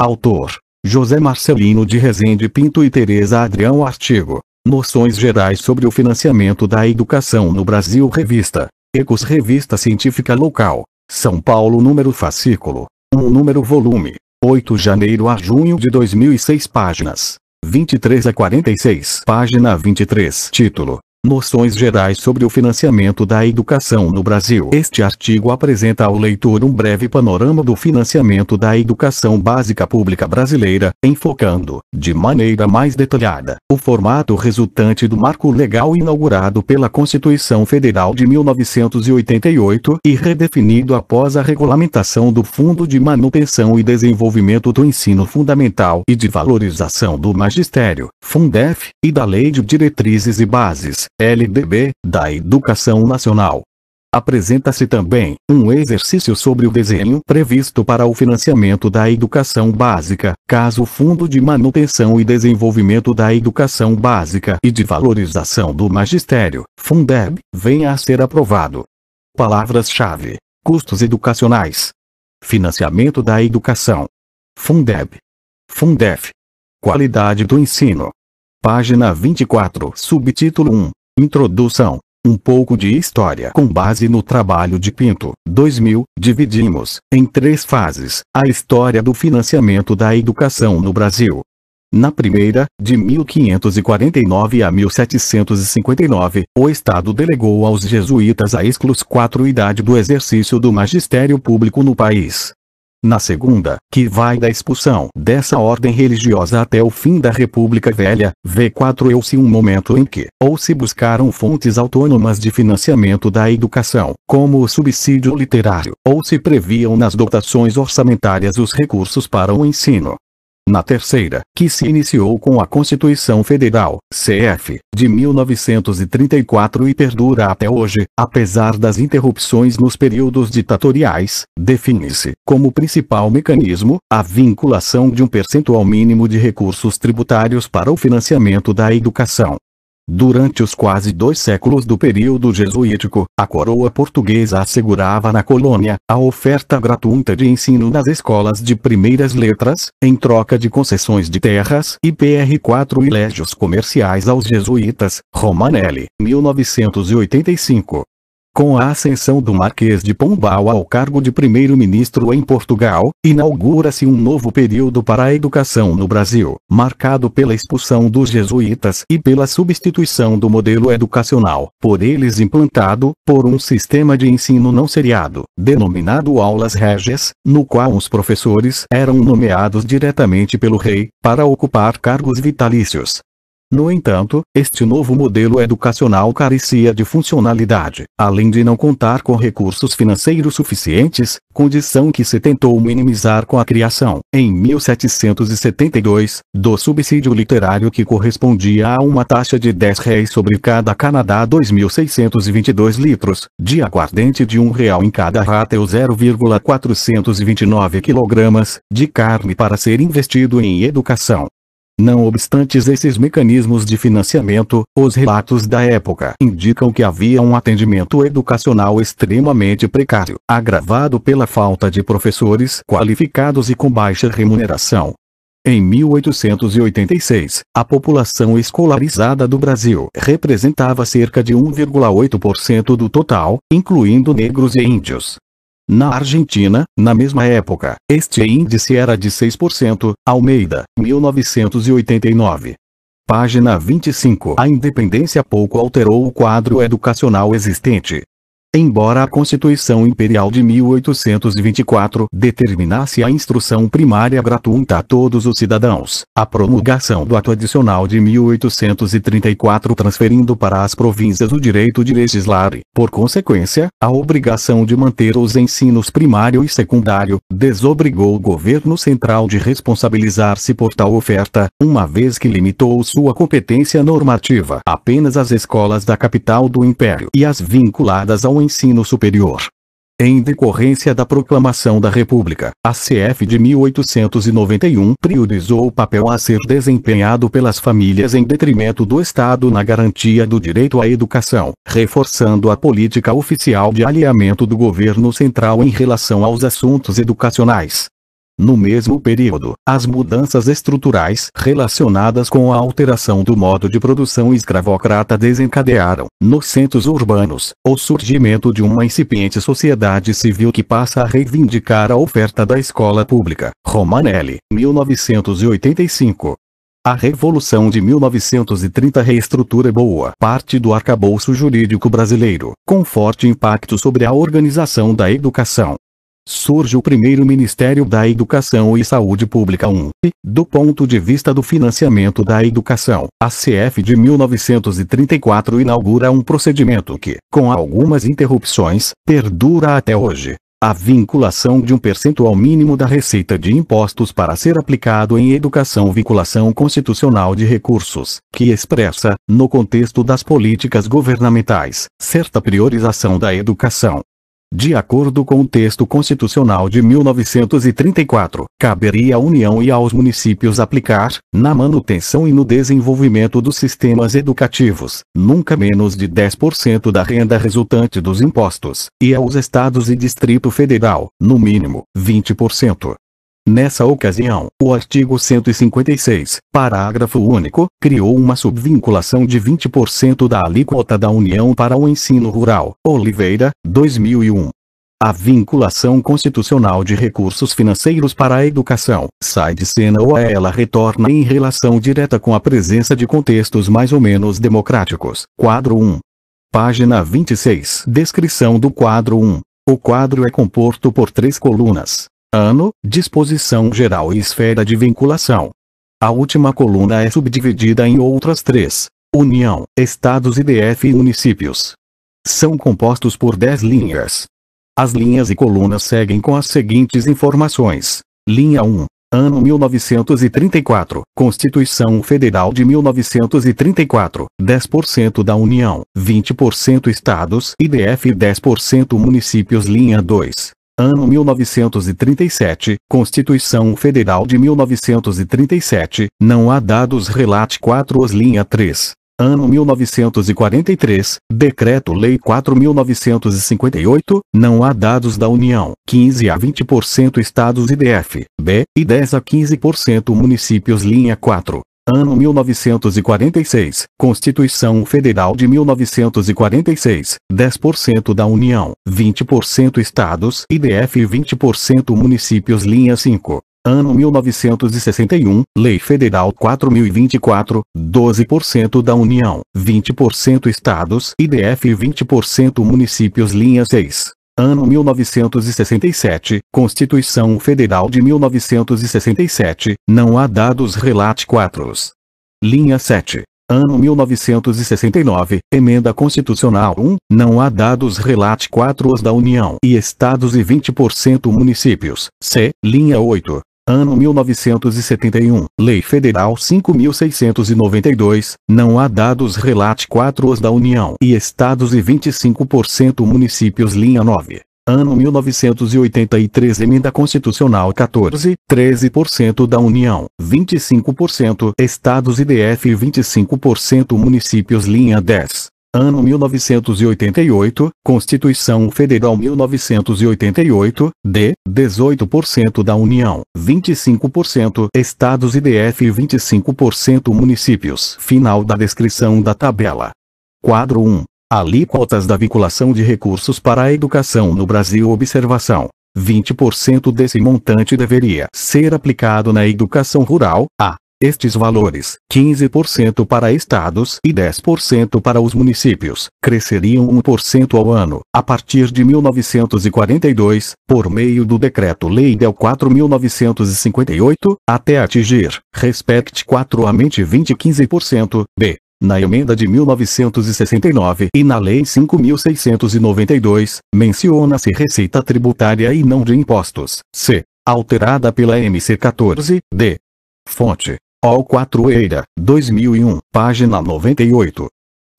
Autor, José Marcelino de Rezende Pinto e Tereza Adrião Artigo. Noções Gerais sobre o Financiamento da Educação no Brasil Revista. Ecos Revista Científica Local. São Paulo Número Fascículo. 1 Número Volume. 8 janeiro a junho de 2006 Páginas. 23 a 46 Página 23 Título Noções gerais sobre o financiamento da educação no Brasil. Este artigo apresenta ao leitor um breve panorama do financiamento da educação básica pública brasileira, enfocando, de maneira mais detalhada, o formato resultante do marco legal inaugurado pela Constituição Federal de 1988 e redefinido após a regulamentação do Fundo de Manutenção e Desenvolvimento do Ensino Fundamental e de Valorização do Magistério, Fundef, e da Lei de Diretrizes e Bases LDB, da Educação Nacional. Apresenta-se também um exercício sobre o desenho previsto para o financiamento da educação básica, caso o Fundo de Manutenção e Desenvolvimento da Educação Básica e de Valorização do Magistério, Fundeb, venha a ser aprovado. Palavras-chave: custos educacionais, financiamento da educação, Fundeb, Fundef, qualidade do ensino. Página 24, subtítulo 1. Introdução. Um pouco de história com base no trabalho de Pinto. 2000. Dividimos, em três fases, a história do financiamento da educação no Brasil. Na primeira, de 1549 a 1759, o Estado delegou aos jesuítas a exclus quatro idade do exercício do magistério público no país na segunda, que vai da expulsão dessa ordem religiosa até o fim da República Velha, V4 eu se um momento em que, ou se buscaram fontes autônomas de financiamento da educação, como o subsídio literário, ou se previam nas dotações orçamentárias os recursos para o ensino, na terceira, que se iniciou com a Constituição Federal, CF, de 1934 e perdura até hoje, apesar das interrupções nos períodos ditatoriais, define-se, como principal mecanismo, a vinculação de um percentual mínimo de recursos tributários para o financiamento da educação, Durante os quase dois séculos do período jesuítico, a coroa portuguesa assegurava na colônia a oferta gratuita de ensino nas escolas de primeiras letras, em troca de concessões de terras e PR4 e légios comerciais aos jesuítas, Romanelli, 1985. Com a ascensão do Marquês de Pombal ao cargo de primeiro-ministro em Portugal, inaugura-se um novo período para a educação no Brasil, marcado pela expulsão dos jesuítas e pela substituição do modelo educacional, por eles implantado, por um sistema de ensino não seriado, denominado aulas régias, no qual os professores eram nomeados diretamente pelo rei, para ocupar cargos vitalícios, no entanto, este novo modelo educacional carecia de funcionalidade, além de não contar com recursos financeiros suficientes, condição que se tentou minimizar com a criação, em 1772, do subsídio literário que correspondia a uma taxa de 10 réis sobre cada Canadá 2.622 litros, de aguardente de um real em cada rata ou 0,429 kg, de carne para ser investido em educação. Não obstante esses mecanismos de financiamento, os relatos da época indicam que havia um atendimento educacional extremamente precário, agravado pela falta de professores qualificados e com baixa remuneração. Em 1886, a população escolarizada do Brasil representava cerca de 1,8% do total, incluindo negros e índios. Na Argentina, na mesma época, este índice era de 6%, Almeida, 1989. Página 25. A independência pouco alterou o quadro educacional existente. Embora a Constituição Imperial de 1824 determinasse a instrução primária gratuita a todos os cidadãos, a promulgação do Ato Adicional de 1834 transferindo para as províncias o direito de legislar e, por consequência, a obrigação de manter os ensinos primário e secundário, desobrigou o governo central de responsabilizar-se por tal oferta, uma vez que limitou sua competência normativa apenas às escolas da capital do império e às vinculadas ao ensino superior. Em decorrência da proclamação da República, a CF de 1891 priorizou o papel a ser desempenhado pelas famílias em detrimento do Estado na garantia do direito à educação, reforçando a política oficial de alinhamento do governo central em relação aos assuntos educacionais. No mesmo período, as mudanças estruturais relacionadas com a alteração do modo de produção escravocrata desencadearam, nos centros urbanos, o surgimento de uma incipiente sociedade civil que passa a reivindicar a oferta da escola pública. Romanelli, 1985. A Revolução de 1930 reestrutura boa parte do arcabouço jurídico brasileiro, com forte impacto sobre a organização da educação, surge o primeiro Ministério da Educação e Saúde Pública 1. E, do ponto de vista do financiamento da educação, a CF de 1934 inaugura um procedimento que, com algumas interrupções, perdura até hoje. A vinculação de um percentual mínimo da receita de impostos para ser aplicado em educação vinculação constitucional de recursos, que expressa, no contexto das políticas governamentais, certa priorização da educação, de acordo com o texto constitucional de 1934, caberia à União e aos municípios aplicar, na manutenção e no desenvolvimento dos sistemas educativos, nunca menos de 10% da renda resultante dos impostos, e aos estados e Distrito Federal, no mínimo, 20%. Nessa ocasião, o artigo 156, parágrafo único, criou uma subvinculação de 20% da alíquota da União para o ensino rural. Oliveira, 2001. A vinculação constitucional de recursos financeiros para a educação sai de cena ou ela retorna em relação direta com a presença de contextos mais ou menos democráticos. Quadro 1. Página 26. Descrição do quadro 1. O quadro é composto por três colunas ano, disposição geral e esfera de vinculação. A última coluna é subdividida em outras três: União, Estados e DF e Municípios. São compostos por dez linhas. As linhas e colunas seguem com as seguintes informações: Linha 1. Ano 1934, Constituição Federal de 1934, 10% da União, 20% Estados e DF e 10% Municípios. Linha 2. Ano 1937, Constituição Federal de 1937, não há dados relate 4 os linha 3. Ano 1943, Decreto-Lei 4.958, não há dados da União, 15 a 20% estados IDF, B, e 10 a 15% municípios linha 4. Ano 1946, Constituição Federal de 1946, 10% da União, 20% Estados, IDF e 20% Municípios Linha 5. Ano 1961, Lei Federal 4024, 12% da União, 20% Estados, IDF e 20% Municípios Linha 6. Ano 1967, Constituição Federal de 1967, não há dados relate 4. Linha 7. Ano 1969, Emenda Constitucional 1, não há dados relate 4 da União e Estados e 20% municípios. C. Linha 8. Ano 1971. Lei Federal 5.692. Não há dados relate 4 os da União e Estados e 25% municípios linha 9. Ano 1983 Emenda Constitucional 14, 13% da União, 25% Estados IDF e 25% Municípios Linha 10. Ano 1988, Constituição Federal 1988, D, 18% da União, 25% Estados e DF e 25% Municípios. Final da descrição da tabela. Quadro 1. Alíquotas da vinculação de recursos para a educação no Brasil Observação. 20% desse montante deveria ser aplicado na educação rural, a estes valores, 15% para estados e 10% para os municípios, cresceriam 1% ao ano, a partir de 1942, por meio do Decreto-Lei Del 4.958, até atingir, respect 4 a mente 20 15%, b. Na emenda de 1969 e na Lei 5.692, menciona-se receita tributária e não de impostos, c. Alterada pela MC 14, d. Fonte OL4 Eira, 2001, página 98.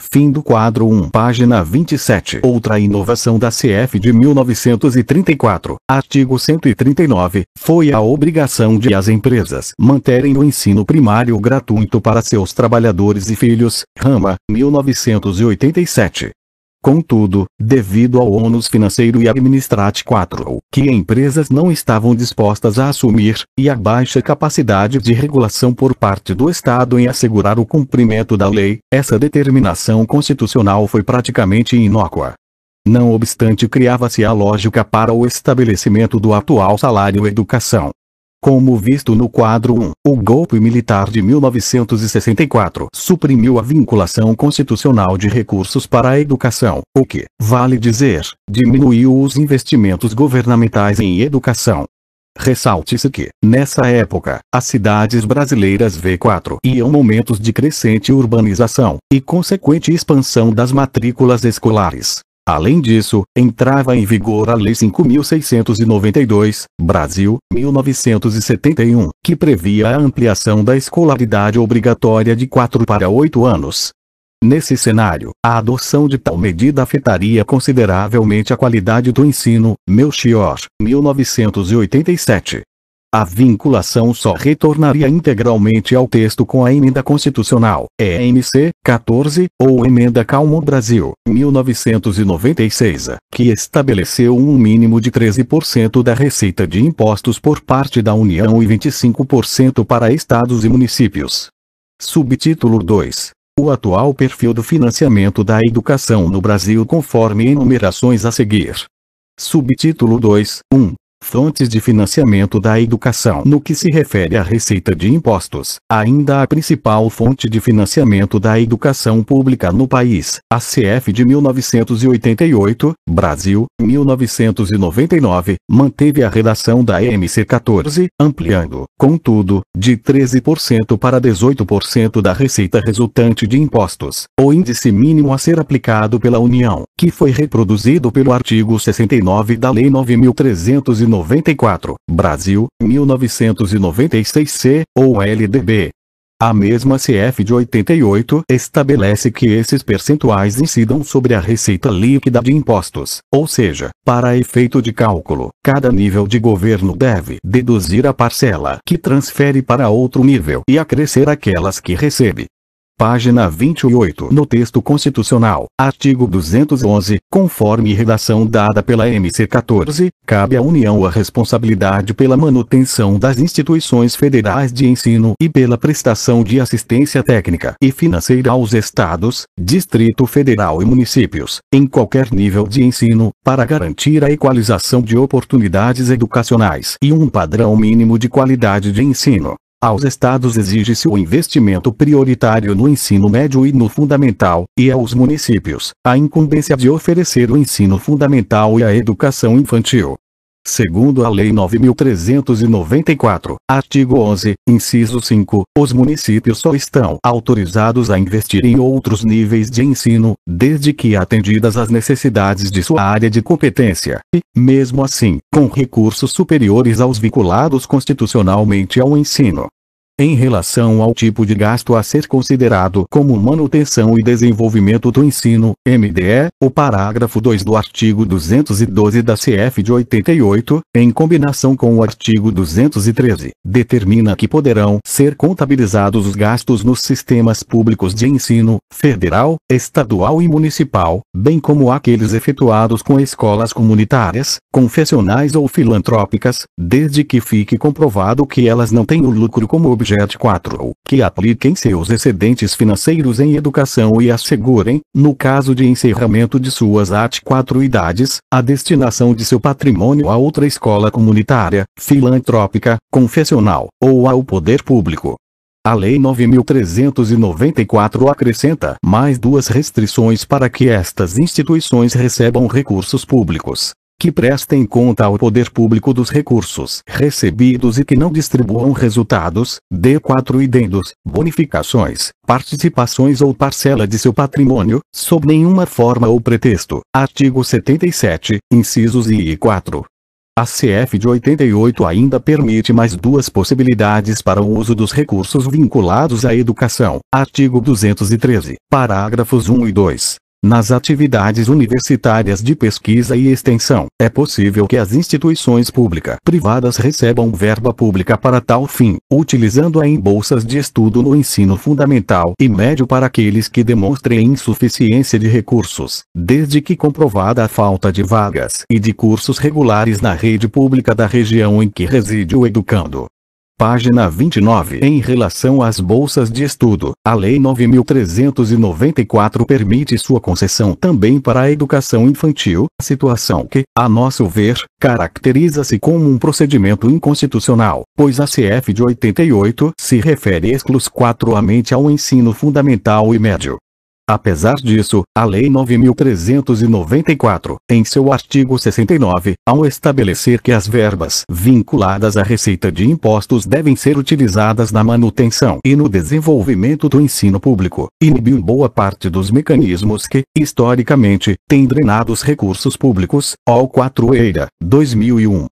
Fim do quadro 1, página 27. Outra inovação da CF de 1934, artigo 139, foi a obrigação de as empresas manterem o ensino primário gratuito para seus trabalhadores e filhos, Rama, 1987. Contudo, devido ao ônus financeiro e administrativo 4, que empresas não estavam dispostas a assumir, e à baixa capacidade de regulação por parte do Estado em assegurar o cumprimento da lei, essa determinação constitucional foi praticamente inócua. Não obstante criava-se a lógica para o estabelecimento do atual salário-educação, como visto no quadro 1, o golpe militar de 1964 suprimiu a vinculação constitucional de recursos para a educação, o que, vale dizer, diminuiu os investimentos governamentais em educação. Ressalte-se que, nessa época, as cidades brasileiras V4 iam momentos de crescente urbanização e consequente expansão das matrículas escolares. Além disso, entrava em vigor a Lei 5.692, Brasil, 1971, que previa a ampliação da escolaridade obrigatória de 4 para 8 anos. Nesse cenário, a adoção de tal medida afetaria consideravelmente a qualidade do ensino, Melchior, 1987. A vinculação só retornaria integralmente ao texto com a emenda constitucional ENC 14 ou emenda Calmo Brasil 1996, que estabeleceu um mínimo de 13% da receita de impostos por parte da União e 25% para estados e municípios. Subtítulo 2 o atual perfil do financiamento da educação no Brasil conforme enumerações a seguir. Subtítulo 2, 1 fontes de financiamento da educação. No que se refere à receita de impostos, ainda a principal fonte de financiamento da educação pública no país, a CF de 1988, Brasil, 1999, manteve a redação da EMC 14, ampliando, contudo, de 13% para 18% da receita resultante de impostos, o índice mínimo a ser aplicado pela União, que foi reproduzido pelo artigo 69 da Lei 9390 1994, Brasil, 1996 C, ou LDB. A mesma CF de 88 estabelece que esses percentuais incidam sobre a receita líquida de impostos, ou seja, para efeito de cálculo, cada nível de governo deve deduzir a parcela que transfere para outro nível e acrescer aquelas que recebe. Página 28 no texto constitucional, artigo 211, conforme redação dada pela MC 14, cabe à União a responsabilidade pela manutenção das instituições federais de ensino e pela prestação de assistência técnica e financeira aos estados, Distrito Federal e municípios, em qualquer nível de ensino, para garantir a equalização de oportunidades educacionais e um padrão mínimo de qualidade de ensino. Aos estados exige-se o investimento prioritário no ensino médio e no fundamental, e aos municípios, a incumbência de oferecer o ensino fundamental e a educação infantil. Segundo a Lei 9.394, artigo 11, inciso 5, os municípios só estão autorizados a investir em outros níveis de ensino, desde que atendidas as necessidades de sua área de competência, e, mesmo assim, com recursos superiores aos vinculados constitucionalmente ao ensino. Em relação ao tipo de gasto a ser considerado como manutenção e desenvolvimento do ensino, MDE, o parágrafo 2 do artigo 212 da CF de 88, em combinação com o artigo 213, determina que poderão ser contabilizados os gastos nos sistemas públicos de ensino, federal, estadual e municipal, bem como aqueles efetuados com escolas comunitárias, confessionais ou filantrópicas, desde que fique comprovado que elas não têm o lucro como objetivo Projeto 4 que apliquem seus excedentes financeiros em educação e assegurem, no caso de encerramento de suas AT 4 idades, a destinação de seu patrimônio a outra escola comunitária, filantrópica, confessional, ou ao poder público. A Lei 9.394 acrescenta mais duas restrições para que estas instituições recebam recursos públicos que prestem conta ao poder público dos recursos recebidos e que não distribuam resultados, D4 e bonificações, participações ou parcela de seu patrimônio, sob nenhuma forma ou pretexto. Artigo 77, incisos I e 4. A CF de 88 ainda permite mais duas possibilidades para o uso dos recursos vinculados à educação. Artigo 213, parágrafos 1 e 2. Nas atividades universitárias de pesquisa e extensão, é possível que as instituições públicas privadas recebam verba pública para tal fim, utilizando-a em bolsas de estudo no ensino fundamental e médio para aqueles que demonstrem insuficiência de recursos, desde que comprovada a falta de vagas e de cursos regulares na rede pública da região em que reside o educando. Página 29 Em relação às bolsas de estudo, a Lei 9.394 permite sua concessão também para a educação infantil, situação que, a nosso ver, caracteriza-se como um procedimento inconstitucional, pois a CF de 88 se refere exclusivamente ao ensino fundamental e médio, Apesar disso, a Lei 9.394, em seu artigo 69, ao estabelecer que as verbas vinculadas à receita de impostos devem ser utilizadas na manutenção e no desenvolvimento do ensino público, inibiu boa parte dos mecanismos que, historicamente, têm drenado os recursos públicos, ao 4 EIRA, 2001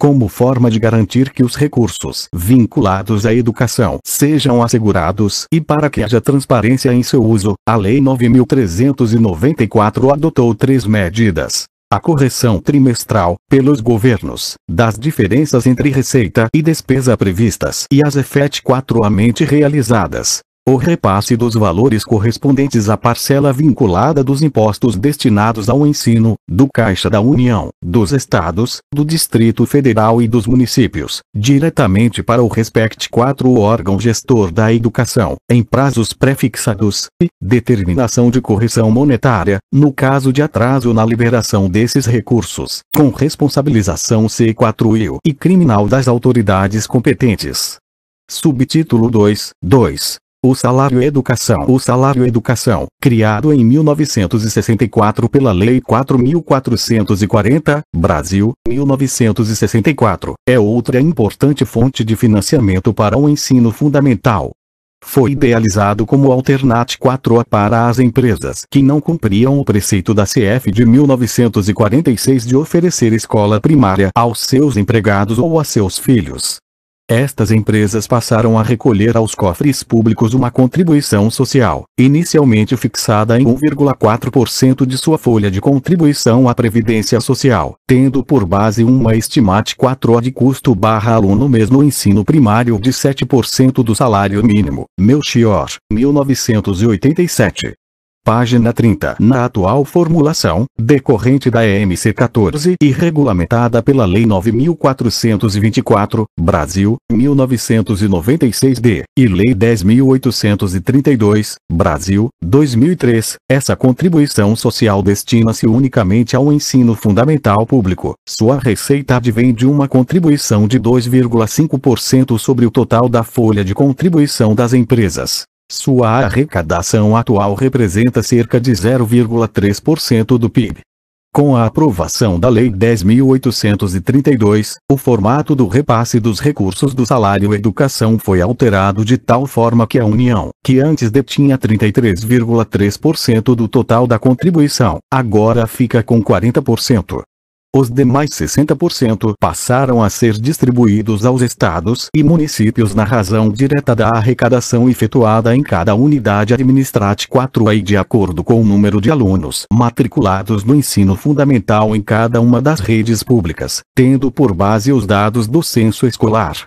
como forma de garantir que os recursos vinculados à educação sejam assegurados e para que haja transparência em seu uso, a Lei 9.394 adotou três medidas. A correção trimestral, pelos governos, das diferenças entre receita e despesa previstas e as efetivamente realizadas, o repasse dos valores correspondentes à parcela vinculada dos impostos destinados ao ensino, do Caixa da União, dos Estados, do Distrito Federal e dos municípios, diretamente para o respect 4 órgão gestor da educação, em prazos prefixados, e determinação de correção monetária, no caso de atraso na liberação desses recursos, com responsabilização C4 e criminal das autoridades competentes. Subtítulo 2, 2. O salário educação. O salário educação, criado em 1964 pela Lei 4440, Brasil, 1964, é outra importante fonte de financiamento para o ensino fundamental. Foi idealizado como alternate 4A para as empresas que não cumpriam o preceito da CF de 1946 de oferecer escola primária aos seus empregados ou a seus filhos. Estas empresas passaram a recolher aos cofres públicos uma contribuição social, inicialmente fixada em 1,4% de sua folha de contribuição à Previdência Social, tendo por base uma estimativa 4 de custo barra aluno mesmo ensino primário de 7% do salário mínimo. Melchior, 1987. Página 30. Na atual formulação, decorrente da EMC 14 e regulamentada pela Lei 9424, Brasil, 1996-D, e Lei 10832, Brasil, 2003, essa contribuição social destina-se unicamente ao ensino fundamental público. Sua receita advém de uma contribuição de 2,5% sobre o total da folha de contribuição das empresas. Sua arrecadação atual representa cerca de 0,3% do PIB. Com a aprovação da Lei 10.832, o formato do repasse dos recursos do salário educação foi alterado de tal forma que a União, que antes detinha 33,3% do total da contribuição, agora fica com 40%. Os demais 60% passaram a ser distribuídos aos estados e municípios na razão direta da arrecadação efetuada em cada unidade administrativa 4A de acordo com o número de alunos matriculados no ensino fundamental em cada uma das redes públicas, tendo por base os dados do censo escolar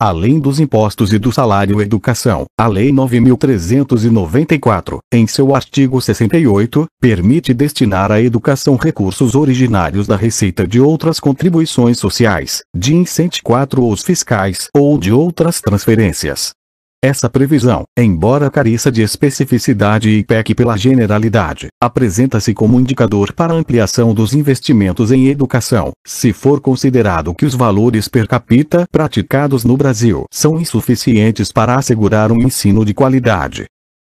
além dos impostos e do salário educação. A Lei 9.394, em seu artigo 68, permite destinar à educação recursos originários da receita de outras contribuições sociais, de incentivo 4 ou fiscais ou de outras transferências, essa previsão, embora careça de especificidade e peque pela generalidade, apresenta-se como indicador para ampliação dos investimentos em educação, se for considerado que os valores per capita praticados no Brasil são insuficientes para assegurar um ensino de qualidade.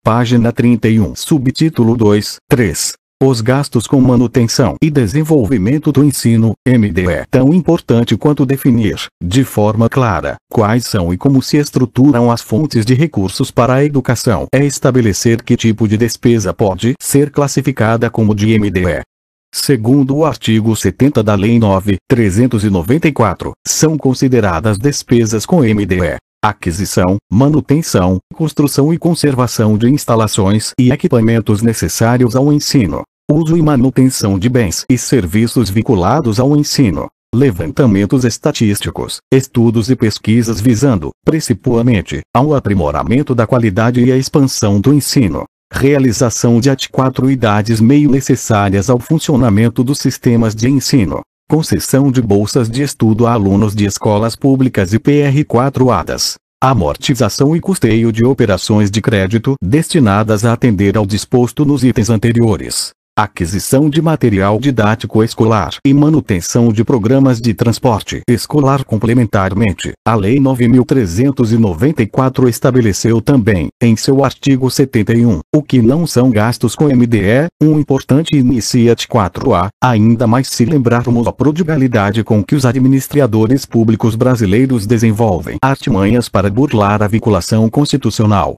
Página 31, subtítulo 2, 3. Os gastos com manutenção e desenvolvimento do ensino, MD, é tão importante quanto definir, de forma clara, quais são e como se estruturam as fontes de recursos para a educação. É estabelecer que tipo de despesa pode ser classificada como de MDE. Segundo o artigo 70 da Lei 9.394, são consideradas despesas com MDE aquisição, manutenção, construção e conservação de instalações e equipamentos necessários ao ensino uso e manutenção de bens e serviços vinculados ao ensino, levantamentos estatísticos, estudos e pesquisas visando, principalmente, ao aprimoramento da qualidade e à expansão do ensino, realização de at quatro idades meio necessárias ao funcionamento dos sistemas de ensino, concessão de bolsas de estudo a alunos de escolas públicas e PR4 ADAS, amortização e custeio de operações de crédito destinadas a atender ao disposto nos itens anteriores aquisição de material didático escolar e manutenção de programas de transporte escolar complementarmente. A Lei 9.394 estabeleceu também, em seu artigo 71, o que não são gastos com MDE, um importante iniciat 4A, ainda mais se lembrarmos a prodigalidade com que os administradores públicos brasileiros desenvolvem artimanhas para burlar a vinculação constitucional.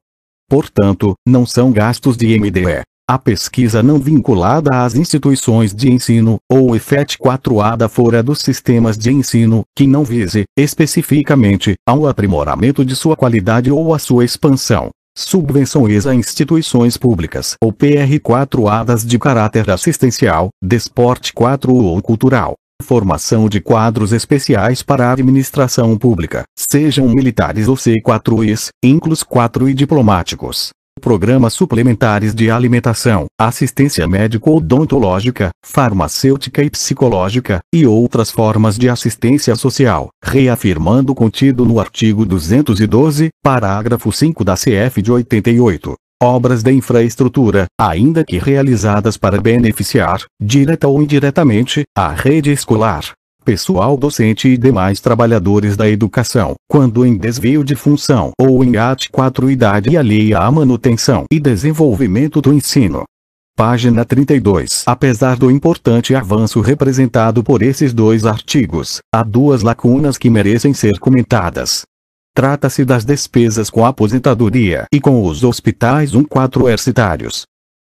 Portanto, não são gastos de MDE. A pesquisa não vinculada às instituições de ensino, ou EFET 4A fora dos sistemas de ensino, que não vise, especificamente, ao aprimoramento de sua qualidade ou à sua expansão. Subvenções a instituições públicas ou pr 4 adas de caráter assistencial, desporte 4 ou cultural formação de quadros especiais para a administração pública, sejam militares ou C4Is, inclus 4 e diplomáticos, programas suplementares de alimentação, assistência médico-odontológica, farmacêutica e psicológica, e outras formas de assistência social, reafirmando o contido no artigo 212, parágrafo 5 da CF de 88 obras de infraestrutura, ainda que realizadas para beneficiar, direta ou indiretamente, a rede escolar, pessoal docente e demais trabalhadores da educação, quando em desvio de função ou em e alheia à manutenção e desenvolvimento do ensino. Página 32. Apesar do importante avanço representado por esses dois artigos, há duas lacunas que merecem ser comentadas. Trata-se das despesas com a aposentadoria e com os hospitais 1 quatro hercitários.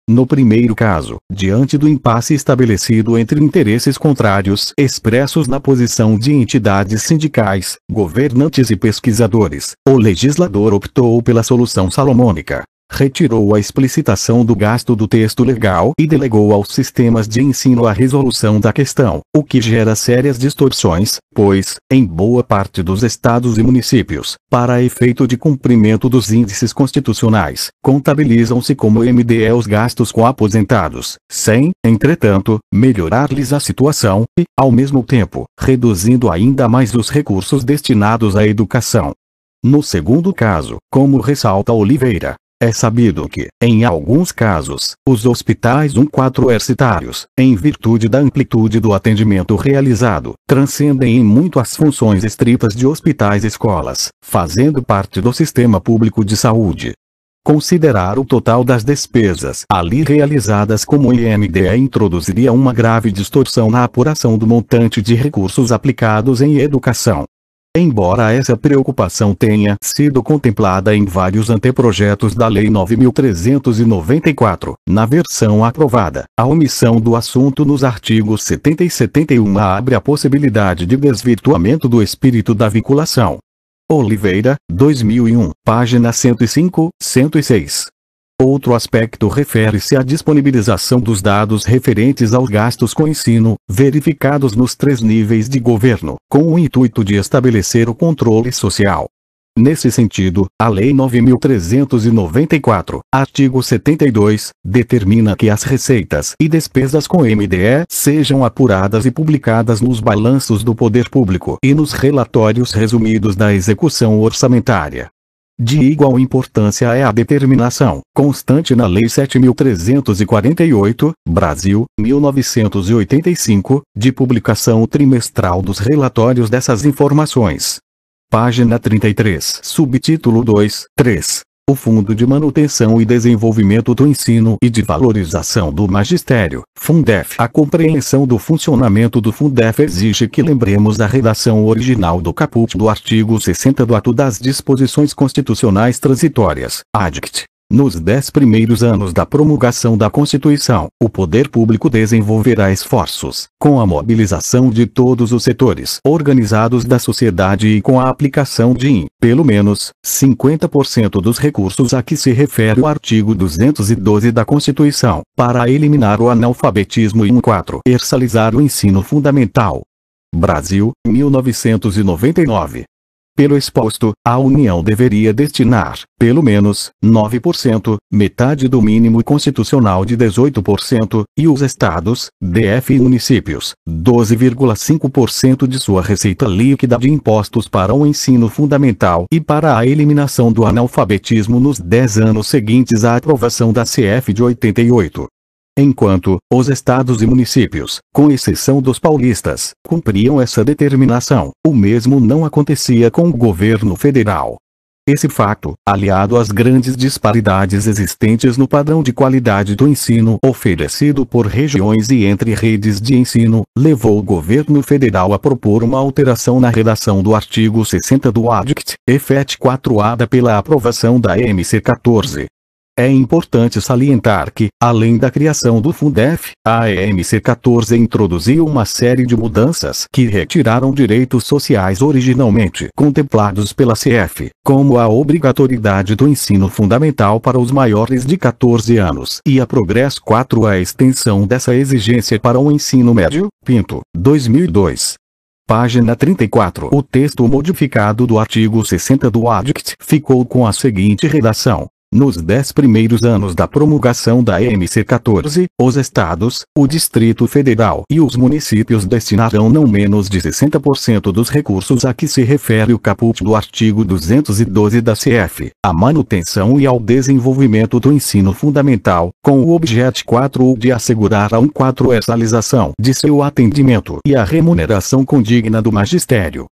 No primeiro caso, diante do impasse estabelecido entre interesses contrários expressos na posição de entidades sindicais, governantes e pesquisadores, o legislador optou pela solução salomônica, retirou a explicitação do gasto do texto legal e delegou aos sistemas de ensino a resolução da questão, o que gera sérias distorções, pois, em boa parte dos estados e municípios, para efeito de cumprimento dos índices constitucionais, contabilizam-se como MDE os gastos com aposentados, sem, entretanto, melhorar-lhes a situação e, ao mesmo tempo, reduzindo ainda mais os recursos destinados à educação. No segundo caso, como ressalta Oliveira, é sabido que, em alguns casos, os hospitais 1-4 hercitários, em virtude da amplitude do atendimento realizado, transcendem em muito as funções estritas de hospitais-escolas, fazendo parte do sistema público de saúde. Considerar o total das despesas ali realizadas como IMDE introduziria uma grave distorção na apuração do montante de recursos aplicados em educação, Embora essa preocupação tenha sido contemplada em vários anteprojetos da Lei 9394, na versão aprovada, a omissão do assunto nos artigos 70 e 71 abre a possibilidade de desvirtuamento do espírito da vinculação. Oliveira, 2001, página 105, 106. Outro aspecto refere-se à disponibilização dos dados referentes aos gastos com ensino, verificados nos três níveis de governo, com o intuito de estabelecer o controle social. Nesse sentido, a Lei 9.394, artigo 72, determina que as receitas e despesas com MDE sejam apuradas e publicadas nos balanços do poder público e nos relatórios resumidos da execução orçamentária. De igual importância é a determinação, constante na Lei 7.348, Brasil, 1985, de publicação trimestral dos relatórios dessas informações. Página 33, subtítulo 2, 3 o Fundo de Manutenção e Desenvolvimento do Ensino e de Valorização do Magistério, Fundef. A compreensão do funcionamento do Fundef exige que lembremos da redação original do caput do artigo 60 do Ato das Disposições Constitucionais Transitórias, ADICT, nos dez primeiros anos da promulgação da Constituição, o poder público desenvolverá esforços, com a mobilização de todos os setores organizados da sociedade e com a aplicação de, pelo menos, 50% dos recursos a que se refere o artigo 212 da Constituição, para eliminar o analfabetismo e 4. Ersalizar o ensino fundamental. Brasil, 1999. Pelo exposto, a União deveria destinar, pelo menos, 9%, metade do mínimo constitucional de 18%, e os estados, DF e municípios, 12,5% de sua receita líquida de impostos para o ensino fundamental e para a eliminação do analfabetismo nos 10 anos seguintes à aprovação da CF de 88 enquanto os estados e municípios, com exceção dos paulistas, cumpriam essa determinação, o mesmo não acontecia com o governo federal. Esse fato, aliado às grandes disparidades existentes no padrão de qualidade do ensino oferecido por regiões e entre redes de ensino, levou o governo federal a propor uma alteração na redação do artigo 60 do ADICT, EFET 4A pela aprovação da MC 14, é importante salientar que, além da criação do Fundef, a AMC 14 introduziu uma série de mudanças que retiraram direitos sociais originalmente contemplados pela CF, como a obrigatoriedade do ensino fundamental para os maiores de 14 anos e a Progress 4 a extensão dessa exigência para o ensino médio, Pinto, 2002. Página 34. O texto modificado do artigo 60 do ADICT ficou com a seguinte redação. Nos dez primeiros anos da promulgação da MC 14, os estados, o Distrito Federal e os municípios destinarão não menos de 60% dos recursos a que se refere o caput do artigo 212 da CF, à manutenção e ao desenvolvimento do ensino fundamental, com o objeto 4 de assegurar a 1 4 exalização de seu atendimento e a remuneração condigna do magistério.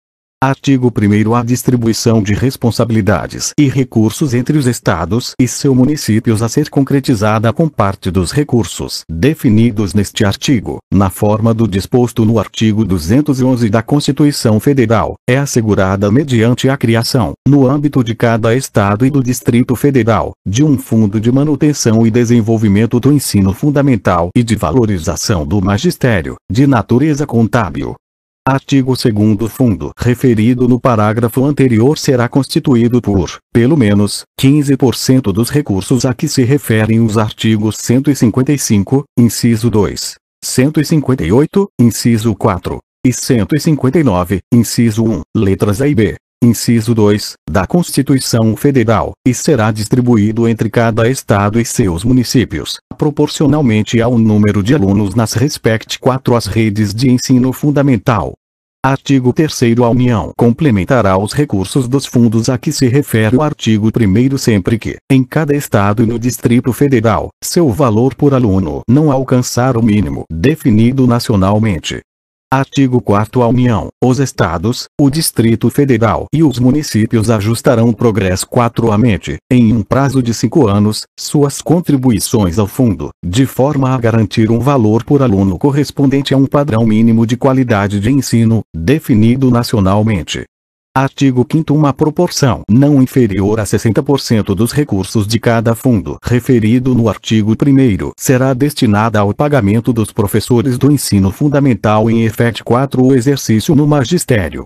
Artigo 1 A distribuição de responsabilidades e recursos entre os estados e seus municípios a ser concretizada com parte dos recursos definidos neste artigo, na forma do disposto no artigo 211 da Constituição Federal, é assegurada mediante a criação, no âmbito de cada estado e do Distrito Federal, de um Fundo de Manutenção e Desenvolvimento do Ensino Fundamental e de Valorização do Magistério, de natureza contábil, Artigo 2 Fundo referido no parágrafo anterior será constituído por, pelo menos, 15% dos recursos a que se referem os artigos 155, inciso 2, 158, inciso 4, e 159, inciso 1, letras A e B, inciso 2, da Constituição Federal, e será distribuído entre cada estado e seus municípios, proporcionalmente ao número de alunos nas respectivas as redes de ensino fundamental, Artigo 3 A União complementará os recursos dos fundos a que se refere o artigo 1 sempre que, em cada estado e no Distrito Federal, seu valor por aluno não alcançar o mínimo definido nacionalmente. Artigo 4 A União, os Estados, o Distrito Federal e os municípios ajustarão progressivamente, em um prazo de cinco anos, suas contribuições ao fundo, de forma a garantir um valor por aluno correspondente a um padrão mínimo de qualidade de ensino, definido nacionalmente. Artigo 5 Uma proporção não inferior a 60% dos recursos de cada fundo referido no artigo 1 será destinada ao pagamento dos professores do ensino fundamental em EFET 4 o exercício no magistério,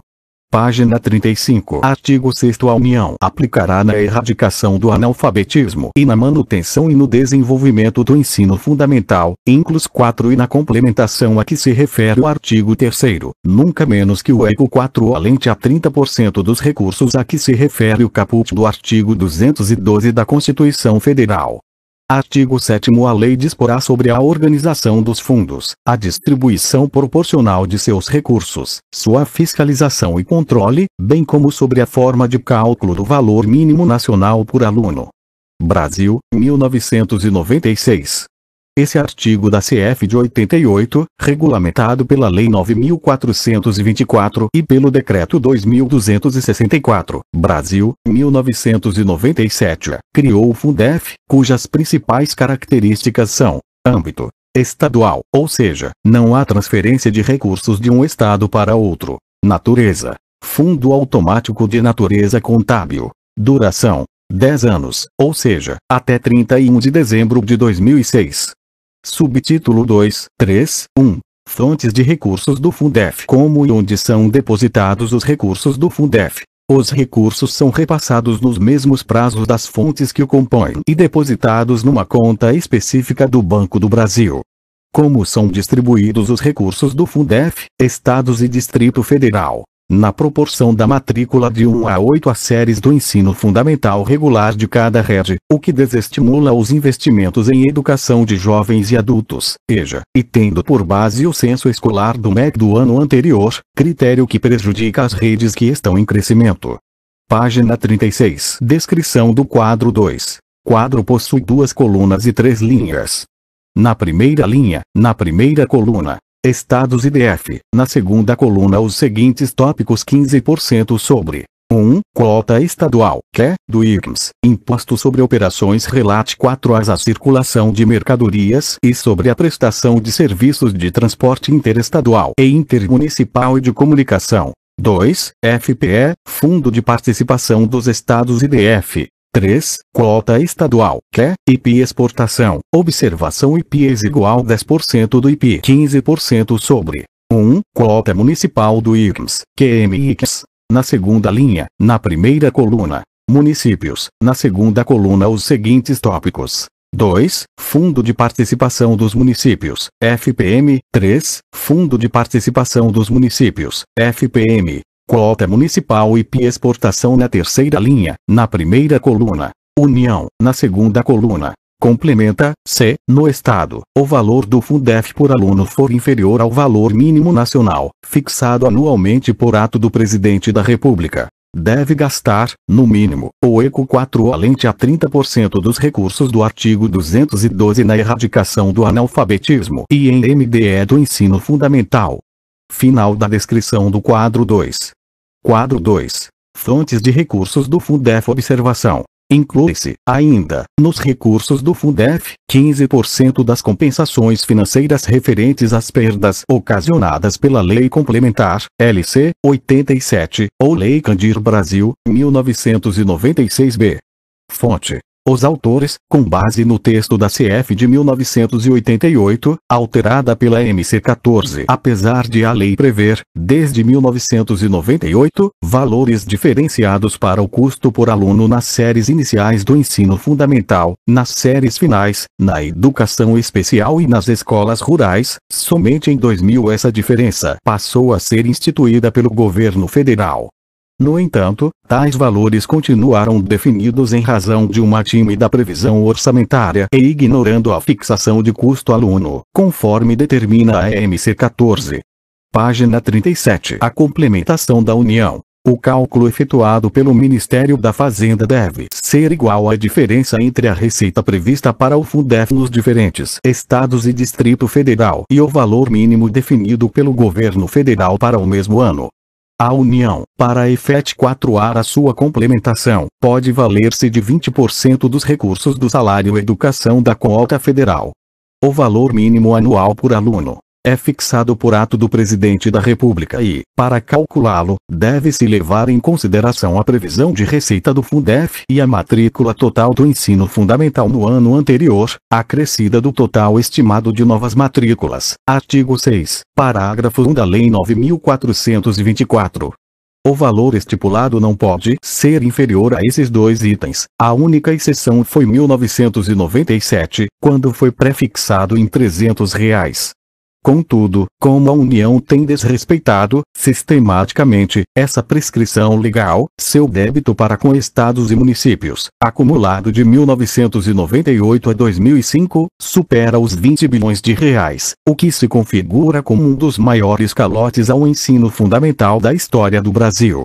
Página 35. Artigo 6 A União aplicará na erradicação do analfabetismo e na manutenção e no desenvolvimento do ensino fundamental, inclus 4 e na complementação a que se refere o artigo 3 nunca menos que o ECO 4 alente a 30% dos recursos a que se refere o caput do artigo 212 da Constituição Federal. Artigo 7 A lei disporá sobre a organização dos fundos, a distribuição proporcional de seus recursos, sua fiscalização e controle, bem como sobre a forma de cálculo do valor mínimo nacional por aluno. Brasil, 1996. Esse artigo da CF de 88, regulamentado pela Lei 9424 e pelo Decreto 2264, Brasil, 1997, criou o Fundef, cujas principais características são: âmbito estadual, ou seja, não há transferência de recursos de um estado para outro. Natureza: fundo automático de natureza contábil. Duração: 10 anos, ou seja, até 31 de dezembro de 2006. Subtítulo 2, 3, 1. Fontes de recursos do Fundef Como e onde são depositados os recursos do Fundef. Os recursos são repassados nos mesmos prazos das fontes que o compõem e depositados numa conta específica do Banco do Brasil. Como são distribuídos os recursos do Fundef, estados e Distrito Federal? na proporção da matrícula de 1 a 8 as séries do ensino fundamental regular de cada rede, o que desestimula os investimentos em educação de jovens e adultos, EJA, e tendo por base o censo escolar do MEC do ano anterior, critério que prejudica as redes que estão em crescimento. Página 36. Descrição do quadro 2. Quadro possui duas colunas e três linhas. Na primeira linha, na primeira coluna, Estados e DF. Na segunda coluna os seguintes tópicos 15% sobre 1. Cota estadual, que, é do ICMS, Imposto sobre Operações Relate 4 às a circulação de mercadorias e sobre a prestação de serviços de transporte interestadual e intermunicipal e de comunicação. 2. FPE, Fundo de Participação dos Estados IDF, 3. Quota estadual, que, IPI exportação, observação IPI é igual 10% do IPI 15% sobre 1. Quota municipal do IRMS, QMX. Na segunda linha, na primeira coluna, municípios, na segunda coluna os seguintes tópicos. 2. Fundo de Participação dos Municípios, FPM. 3. Fundo de Participação dos Municípios, FPM. Quota Municipal e pia Exportação na terceira linha, na primeira coluna. União, na segunda coluna. Complementa, se, no Estado, o valor do Fundef por aluno for inferior ao valor mínimo nacional, fixado anualmente por ato do Presidente da República. Deve gastar, no mínimo, o ECO 4 alente a 30% dos recursos do artigo 212 na erradicação do analfabetismo e em MDE do ensino fundamental. Final da descrição do quadro 2. Quadro 2. Fontes de recursos do Fundef Observação. Inclui-se, ainda, nos recursos do Fundef, 15% das compensações financeiras referentes às perdas ocasionadas pela Lei Complementar, LC, 87, ou Lei Candir Brasil, 1996-B. Fonte: os autores, com base no texto da CF de 1988, alterada pela MC14, apesar de a lei prever, desde 1998, valores diferenciados para o custo por aluno nas séries iniciais do ensino fundamental, nas séries finais, na educação especial e nas escolas rurais, somente em 2000 essa diferença passou a ser instituída pelo governo federal. No entanto, tais valores continuaram definidos em razão de uma tímida previsão orçamentária e ignorando a fixação de custo aluno, conforme determina a EMC 14. Página 37. A complementação da União. O cálculo efetuado pelo Ministério da Fazenda deve ser igual à diferença entre a receita prevista para o Fundef nos diferentes estados e Distrito Federal e o valor mínimo definido pelo Governo Federal para o mesmo ano. A União, para efetivar a sua complementação, pode valer-se de 20% dos recursos do salário educação da quota federal. O valor mínimo anual por aluno, é fixado por ato do Presidente da República e, para calculá-lo, deve-se levar em consideração a previsão de receita do Fundef e a matrícula total do ensino fundamental no ano anterior, acrescida do total estimado de novas matrículas. Artigo 6, parágrafo 1 da Lei 9424. O valor estipulado não pode ser inferior a esses dois itens. A única exceção foi 1997, quando foi prefixado em R$ 300. Reais. Contudo, como a União tem desrespeitado, sistematicamente, essa prescrição legal, seu débito para com estados e municípios, acumulado de 1998 a 2005, supera os 20 bilhões de reais, o que se configura como um dos maiores calotes ao ensino fundamental da história do Brasil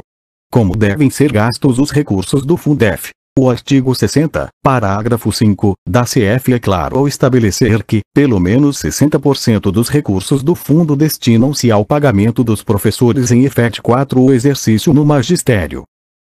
como devem ser gastos os recursos do Fundef, o artigo 60, parágrafo 5, da CF é claro ao estabelecer que, pelo menos 60% dos recursos do fundo destinam-se ao pagamento dos professores em efet 4 o exercício no magistério,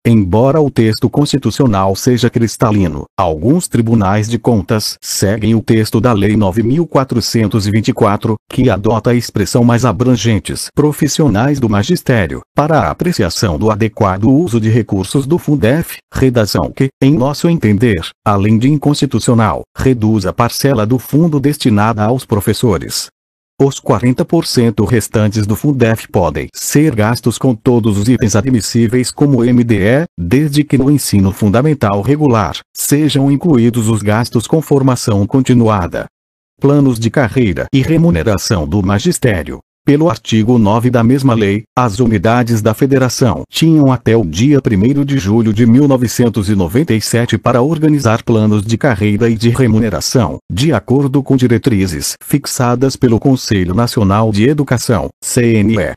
Embora o texto constitucional seja cristalino, alguns tribunais de contas seguem o texto da Lei 9424, que adota a expressão mais abrangentes profissionais do magistério, para a apreciação do adequado uso de recursos do Fundef, redação que, em nosso entender, além de inconstitucional, reduz a parcela do fundo destinada aos professores, os 40% restantes do Fundef podem ser gastos com todos os itens admissíveis como MDE, desde que no ensino fundamental regular sejam incluídos os gastos com formação continuada, planos de carreira e remuneração do magistério. Pelo artigo 9 da mesma lei, as unidades da Federação tinham até o dia 1 de julho de 1997 para organizar planos de carreira e de remuneração, de acordo com diretrizes fixadas pelo Conselho Nacional de Educação, CNE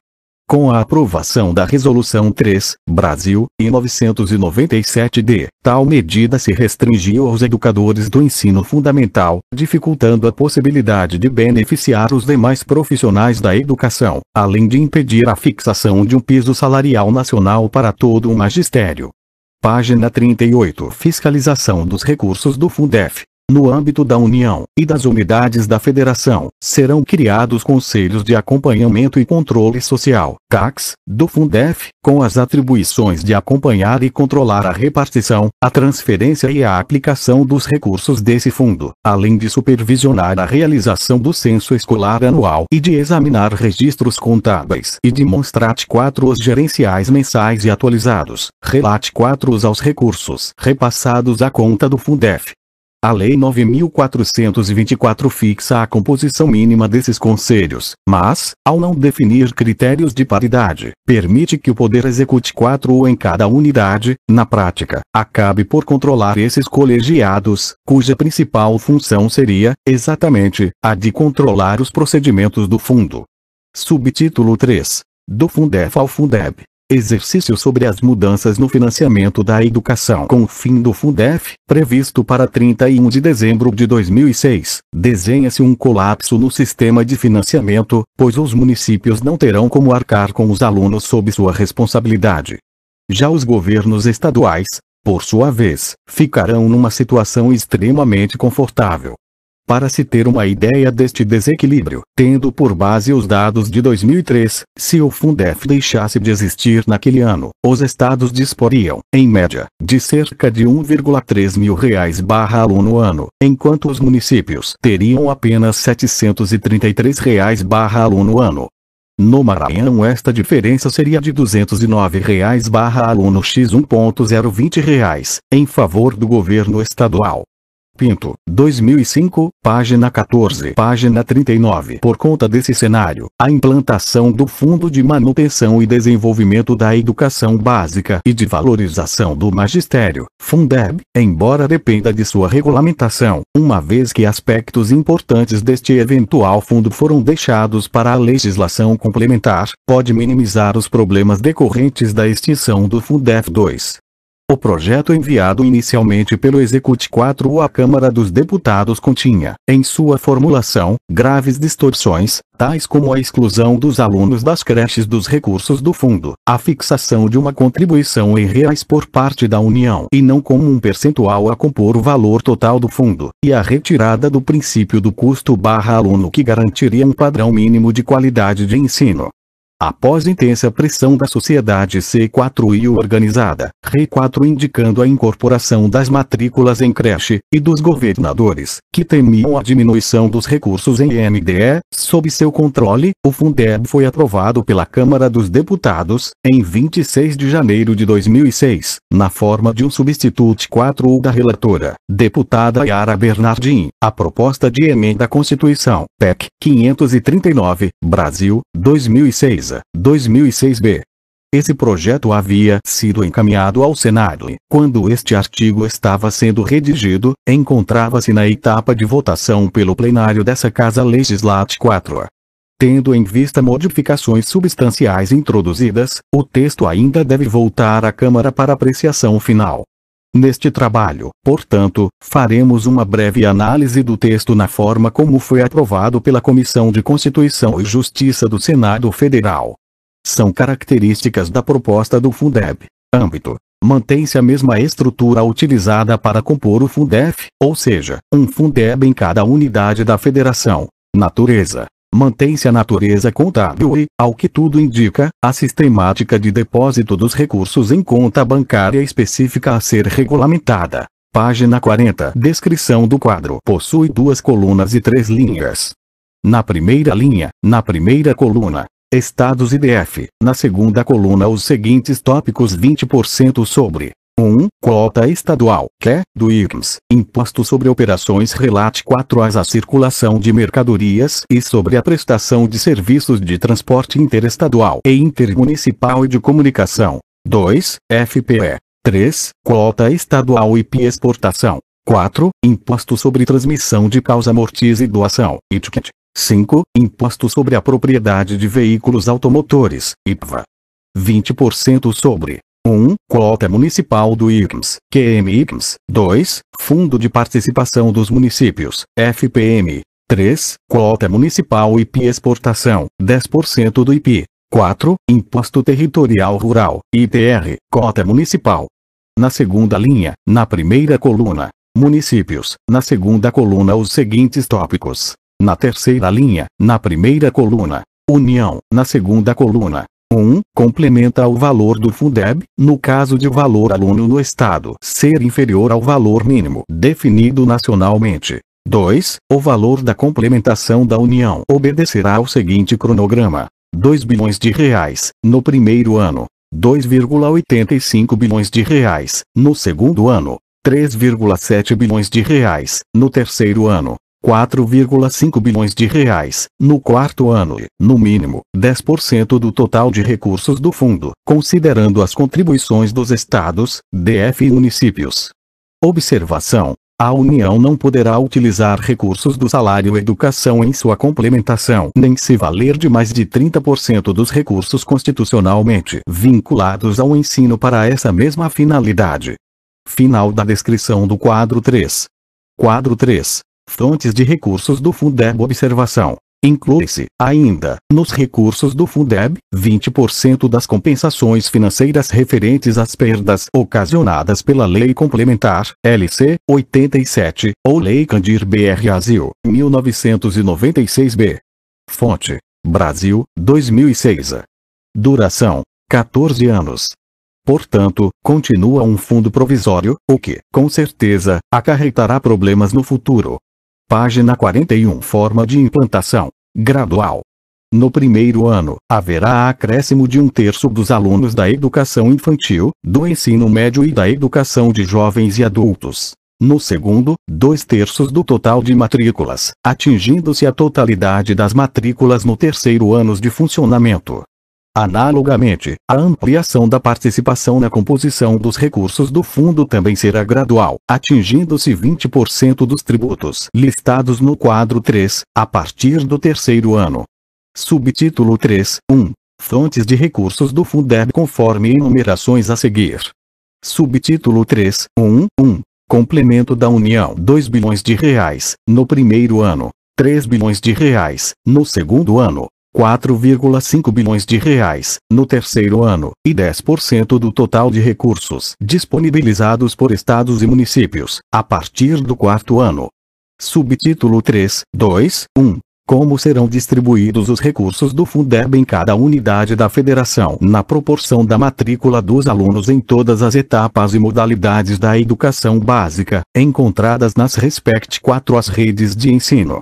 com a aprovação da Resolução 3, Brasil, em 997-D, tal medida se restringiu aos educadores do ensino fundamental, dificultando a possibilidade de beneficiar os demais profissionais da educação, além de impedir a fixação de um piso salarial nacional para todo o magistério. Página 38 Fiscalização dos recursos do Fundef no âmbito da União e das unidades da Federação, serão criados conselhos de acompanhamento e controle social, CACs, do Fundef, com as atribuições de acompanhar e controlar a repartição, a transferência e a aplicação dos recursos desse fundo, além de supervisionar a realização do censo escolar anual e de examinar registros contábeis e de mostrar os gerenciais mensais e atualizados, relate os aos recursos repassados à conta do Fundef, a Lei 9.424 fixa a composição mínima desses conselhos, mas, ao não definir critérios de paridade, permite que o Poder execute quatro em cada unidade, na prática, acabe por controlar esses colegiados, cuja principal função seria, exatamente, a de controlar os procedimentos do fundo. Subtítulo 3. Do Fundef ao Fundeb. Exercício sobre as mudanças no financiamento da educação com o fim do Fundef, previsto para 31 de dezembro de 2006. Desenha-se um colapso no sistema de financiamento, pois os municípios não terão como arcar com os alunos sob sua responsabilidade. Já os governos estaduais, por sua vez, ficarão numa situação extremamente confortável, para se ter uma ideia deste desequilíbrio, tendo por base os dados de 2003, se o Fundef deixasse de existir naquele ano, os estados disporiam, em média, de cerca de 1,3 mil reais barra aluno ano, enquanto os municípios teriam apenas 733 reais barra aluno ano. No Maranhão esta diferença seria de R$ 209 reais barra aluno x 1.020 reais, em favor do governo estadual. Pinto, 2005, página 14, página 39. Por conta desse cenário, a implantação do Fundo de Manutenção e Desenvolvimento da Educação Básica e de Valorização do Magistério, Fundeb, embora dependa de sua regulamentação, uma vez que aspectos importantes deste eventual fundo foram deixados para a legislação complementar, pode minimizar os problemas decorrentes da extinção do Fundeb 2. O projeto enviado inicialmente pelo Execute 4 à Câmara dos Deputados continha, em sua formulação, graves distorções, tais como a exclusão dos alunos das creches dos recursos do fundo, a fixação de uma contribuição em reais por parte da União e não como um percentual a compor o valor total do fundo, e a retirada do princípio do custo barra aluno que garantiria um padrão mínimo de qualidade de ensino. Após intensa pressão da sociedade c 4 e organizada, Rei 4 indicando a incorporação das matrículas em creche, e dos governadores, que temiam a diminuição dos recursos em MDE, sob seu controle, o Fundeb foi aprovado pela Câmara dos Deputados, em 26 de janeiro de 2006, na forma de um substituto 4 da relatora, deputada Yara Bernardim, a proposta de emenda à Constituição, PEC 539, Brasil, 2006 2006b. Esse projeto havia sido encaminhado ao Senado e, quando este artigo estava sendo redigido, encontrava-se na etapa de votação pelo plenário dessa Casa legislativa. 4. Tendo em vista modificações substanciais introduzidas, o texto ainda deve voltar à Câmara para apreciação final. Neste trabalho, portanto, faremos uma breve análise do texto na forma como foi aprovado pela Comissão de Constituição e Justiça do Senado Federal. São características da proposta do Fundeb. Âmbito. Mantém-se a mesma estrutura utilizada para compor o Fundef, ou seja, um Fundeb em cada unidade da federação. Natureza mantém-se a natureza contábil e, ao que tudo indica, a sistemática de depósito dos recursos em conta bancária específica a ser regulamentada. Página 40. Descrição do quadro possui duas colunas e três linhas. Na primeira linha, na primeira coluna, estados IDF, na segunda coluna os seguintes tópicos 20% sobre 1. Quota estadual, que, é, do ICMS, Imposto sobre Operações Relate 4 as a circulação de mercadorias e sobre a prestação de serviços de transporte interestadual e intermunicipal e de comunicação. 2. FPE. 3. Quota estadual IP exportação. 4. Imposto sobre transmissão de causa mortis e doação, ITCAT. 5. Imposto sobre a propriedade de veículos automotores, IPVA. 20% sobre 1. Quota Municipal do ICMS, QM ICMS. 2. Fundo de Participação dos Municípios, FPM. 3. Quota Municipal IP Exportação, 10% do IP. 4. Imposto Territorial Rural, ITR, Cota Municipal. Na segunda linha, na primeira coluna, Municípios, na segunda coluna os seguintes tópicos. Na terceira linha, na primeira coluna, União, na segunda coluna, 1. Complementa o valor do Fundeb, no caso de o valor aluno no Estado ser inferior ao valor mínimo definido nacionalmente. 2. O valor da complementação da União obedecerá ao seguinte cronograma: 2 bilhões de reais no primeiro ano, 2,85 bilhões de reais no segundo ano, 3,7 bilhões de reais no terceiro ano, 4,5 bilhões de reais. No quarto ano, no mínimo, 10% do total de recursos do fundo, considerando as contribuições dos estados, DF e municípios. Observação: a União não poderá utilizar recursos do salário educação em sua complementação, nem se valer de mais de 30% dos recursos constitucionalmente vinculados ao ensino para essa mesma finalidade. Final da descrição do quadro 3. Quadro 3. Fontes de recursos do Fundeb Observação. Inclui-se, ainda, nos recursos do Fundeb, 20% das compensações financeiras referentes às perdas ocasionadas pela Lei Complementar, LC 87, ou Lei Candir BR Asil, 1996-B. Fonte: Brasil, 2006. Duração: 14 anos. Portanto, continua um fundo provisório, o que, com certeza, acarretará problemas no futuro. Página 41 Forma de implantação. Gradual. No primeiro ano, haverá acréscimo de um terço dos alunos da educação infantil, do ensino médio e da educação de jovens e adultos. No segundo, dois terços do total de matrículas, atingindo-se a totalidade das matrículas no terceiro ano de funcionamento. Analogamente, a ampliação da participação na composição dos recursos do fundo também será gradual, atingindo-se 20% dos tributos listados no quadro 3, a partir do terceiro ano. Subtítulo 3, 1. Fontes de recursos do Fundeb conforme enumerações a seguir. Subtítulo 3, 1, 1. Complemento da União 2 bilhões de reais, no primeiro ano, 3 bilhões de reais, no segundo ano, 4,5 bilhões de reais no terceiro ano e 10% do total de recursos disponibilizados por estados e municípios a partir do quarto ano. Subtítulo 3, 2, 1. Como serão distribuídos os recursos do Fundeb em cada unidade da federação na proporção da matrícula dos alunos em todas as etapas e modalidades da educação básica, encontradas nas respect 4 as redes de ensino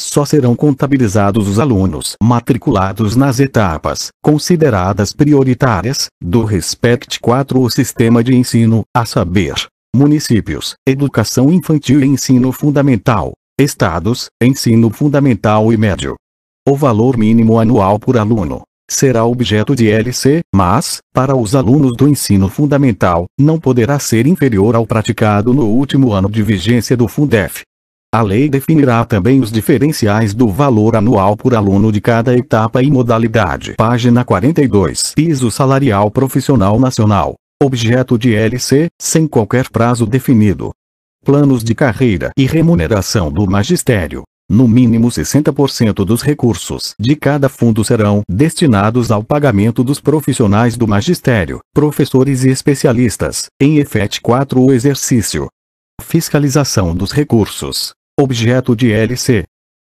só serão contabilizados os alunos matriculados nas etapas, consideradas prioritárias, do RESPECT 4 o sistema de ensino, a saber, municípios, educação infantil e ensino fundamental, estados, ensino fundamental e médio. O valor mínimo anual por aluno será objeto de LC, mas, para os alunos do ensino fundamental, não poderá ser inferior ao praticado no último ano de vigência do Fundef, a lei definirá também os diferenciais do valor anual por aluno de cada etapa e modalidade. Página 42. Piso salarial profissional nacional. Objeto de LC, sem qualquer prazo definido. Planos de carreira e remuneração do magistério. No mínimo 60% dos recursos de cada fundo serão destinados ao pagamento dos profissionais do magistério, professores e especialistas, em EFET 4 o exercício. Fiscalização dos recursos objeto de LC.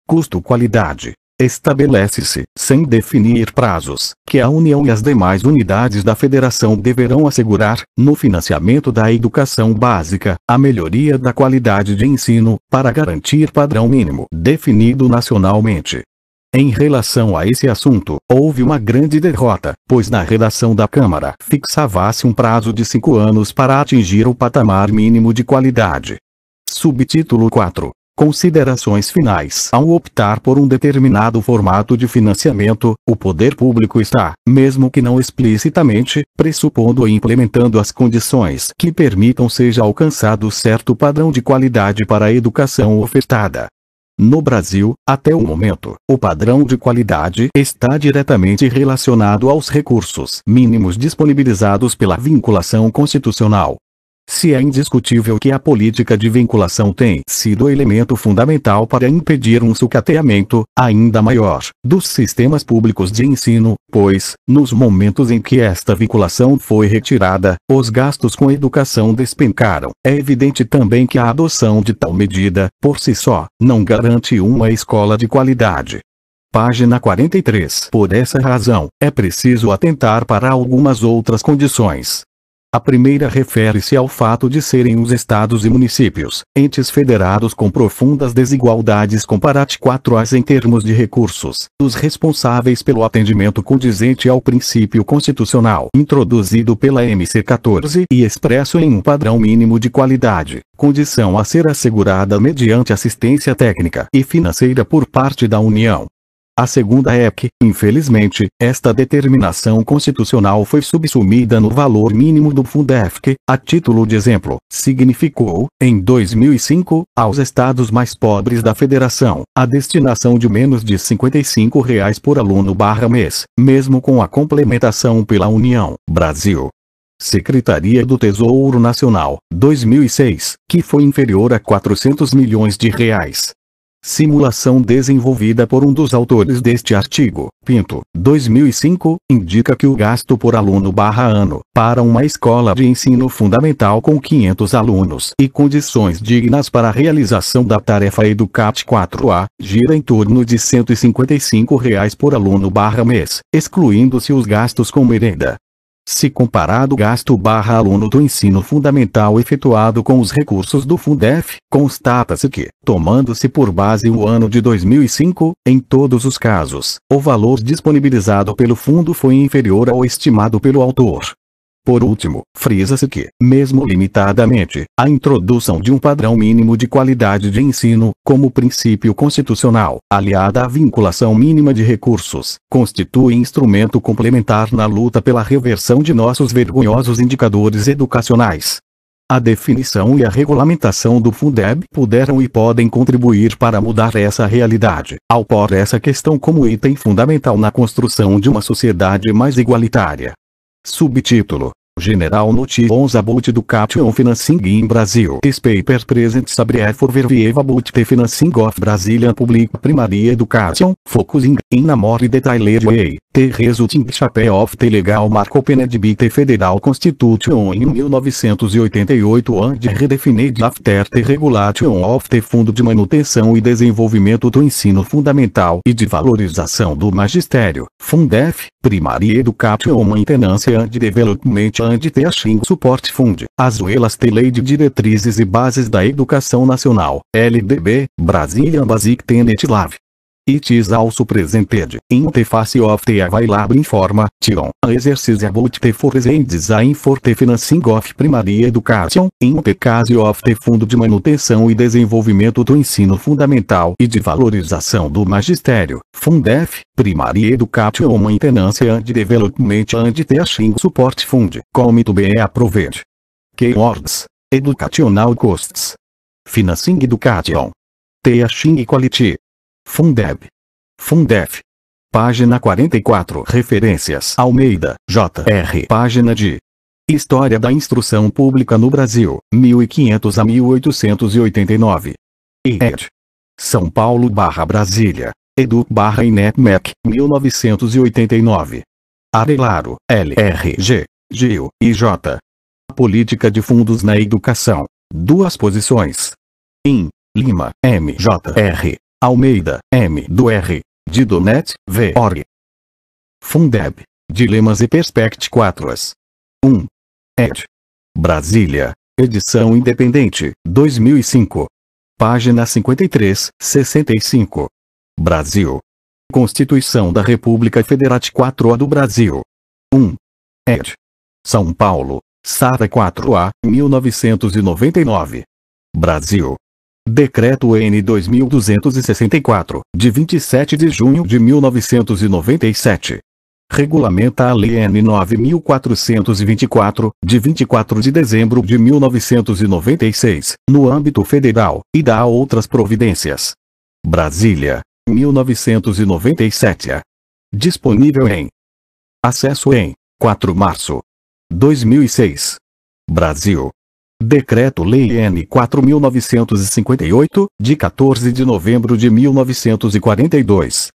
Custo-qualidade. Estabelece-se, sem definir prazos, que a União e as demais unidades da Federação deverão assegurar, no financiamento da educação básica, a melhoria da qualidade de ensino, para garantir padrão mínimo definido nacionalmente. Em relação a esse assunto, houve uma grande derrota, pois na redação da Câmara fixava-se um prazo de cinco anos para atingir o patamar mínimo de qualidade. Subtítulo 4 Considerações finais. Ao optar por um determinado formato de financiamento, o poder público está, mesmo que não explicitamente, pressupondo e implementando as condições que permitam seja alcançado certo padrão de qualidade para a educação ofertada. No Brasil, até o momento, o padrão de qualidade está diretamente relacionado aos recursos mínimos disponibilizados pela vinculação constitucional, se é indiscutível que a política de vinculação tem sido o elemento fundamental para impedir um sucateamento, ainda maior, dos sistemas públicos de ensino, pois, nos momentos em que esta vinculação foi retirada, os gastos com educação despencaram. É evidente também que a adoção de tal medida, por si só, não garante uma escola de qualidade. Página 43. Por essa razão, é preciso atentar para algumas outras condições, a primeira refere-se ao fato de serem os estados e municípios, entes federados com profundas desigualdades comparativas em termos de recursos, os responsáveis pelo atendimento condizente ao princípio constitucional introduzido pela MC 14 e expresso em um padrão mínimo de qualidade, condição a ser assegurada mediante assistência técnica e financeira por parte da União, a segunda é que, infelizmente, esta determinação constitucional foi subsumida no valor mínimo do Fundef, a título de exemplo, significou, em 2005, aos estados mais pobres da federação, a destinação de menos de R$ 55 reais por aluno barra mês, mesmo com a complementação pela União, Brasil, Secretaria do Tesouro Nacional, 2006, que foi inferior a 400 milhões de reais. Simulação desenvolvida por um dos autores deste artigo, Pinto, 2005, indica que o gasto por aluno barra ano, para uma escola de ensino fundamental com 500 alunos e condições dignas para a realização da tarefa Educat 4A, gira em torno de R$ 155 reais por aluno barra mês, excluindo-se os gastos com merenda, se comparado o gasto barra aluno do ensino fundamental efetuado com os recursos do Fundef, constata-se que, tomando-se por base o ano de 2005, em todos os casos, o valor disponibilizado pelo fundo foi inferior ao estimado pelo autor. Por último, frisa-se que, mesmo limitadamente, a introdução de um padrão mínimo de qualidade de ensino, como princípio constitucional, aliada à vinculação mínima de recursos, constitui instrumento complementar na luta pela reversão de nossos vergonhosos indicadores educacionais. A definição e a regulamentação do Fundeb puderam e podem contribuir para mudar essa realidade, ao pôr essa questão como item fundamental na construção de uma sociedade mais igualitária. Subtítulo General Nutions about Education Financing in Brasil. This paper presents a brief overview about the financing of Brazilian public primary education, focusing in a more detailed way, the resulting chape of the legal mark opened by the Federal Constitution in 1988 and redefined after the regulation of the Fundo de Manutenção e Desenvolvimento do Ensino Fundamental e de Valorização do Magistério, Fundef, Primary Education Maintenance and Development de Teaching Support Fund, Azuelas T Lei de Diretrizes e Bases da Educação Nacional, LDB, Brasília Basic Tenet Lab, It is also presented in the face of the available information. tion. Exercise about the force design for the financing of primary education, in the case of the Fundo de Manutenção e Desenvolvimento do Ensino Fundamental e de Valorização do Magistério, Fundef, Primary Education Maintenance and Development and Teaching Support Fund, come to be approved. Keywords, Educational Costs. Financing Education. Teaching Quality. Fundeb. Fundef. Página 44. Referências. Almeida, J.R. Página de História da Instrução Pública no Brasil, 1500 a 1889. Ed. São Paulo barra Brasília. Edu barra Inetmec, 1989. Arelaro, L.R.G. Gil, I.J. Política de Fundos na Educação. Duas posições. em Lima, M.J.R. Almeida, M. do R. De Donet, V. Org. Fundeb. Dilemas e Perspectivas. 1. Ed. Brasília. Edição independente, 2005. Página 53, 65. Brasil. Constituição da República Federativa 4A do Brasil. 1. Ed. São Paulo. Sara 4A, 1999. Brasil. Decreto N 2264, de 27 de junho de 1997. Regulamenta a Lei N 9424, de 24 de dezembro de 1996, no âmbito federal, e dá outras providências. Brasília, 1997. Disponível em Acesso em 4 de março 2006. Brasil. Decreto-Lei N 4958, de 14 de novembro de 1942.